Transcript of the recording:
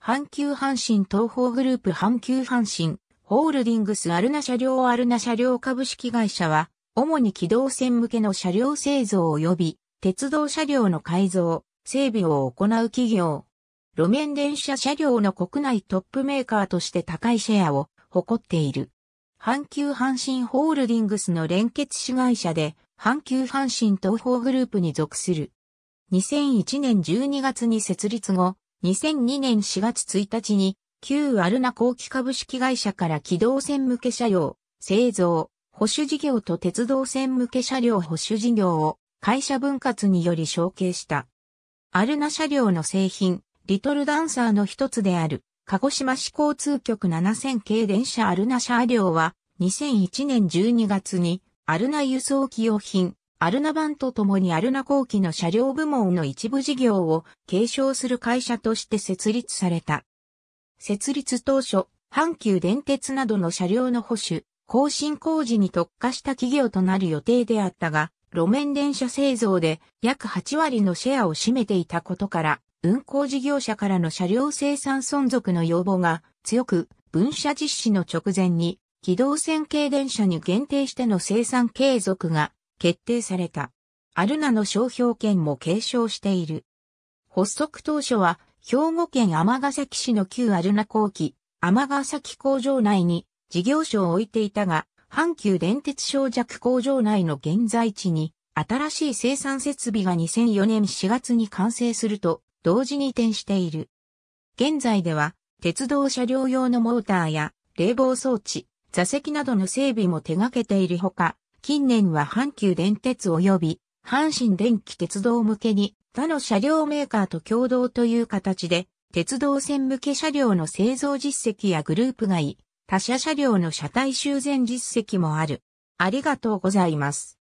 阪急阪神東方グループ阪急阪神ホールディングスアルナ車両アルナ車両株式会社は、主に機動線向けの車両製造及び、鉄道車両の改造、整備を行う企業。路面電車車両の国内トップメーカーとして高いシェアを誇っている。阪急阪神ホールディングスの連結子会社で、阪急阪神東方グループに属する。2001年12月に設立後、2002年4月1日に、旧アルナ後期株式会社から機動船向け車両、製造、保守事業と鉄道線向け車両保守事業を会社分割により承継した。アルナ車両の製品、リトルダンサーの一つである、鹿児島市交通局7000系電車アルナ車両は、2001年12月に、アルナ輸送機用品、アルナ版ととにアルナ後期の車両部門の一部事業を継承する会社として設立された。設立当初、阪急電鉄などの車両の保守、更新工事に特化した企業となる予定であったが、路面電車製造で約8割のシェアを占めていたことから、運行事業者からの車両生産存続の要望が強く、分社実施の直前に、機動線系電車に限定しての生産継続が決定された。アルナの商標権も継承している。発足当初は、兵庫県ヶ崎市の旧アルナ工機、ヶ崎工場内に事業所を置いていたが、阪急電鉄小弱工場内の現在地に、新しい生産設備が2004年4月に完成すると、同時に移転している。現在では、鉄道車両用のモーターや冷房装置、座席などの整備も手掛けているほか、近年は阪急電鉄及び阪神電気鉄道向けに他の車両メーカーと共同という形で、鉄道線向け車両の製造実績やグループ外、他社車両の車体修繕実績もある。ありがとうございます。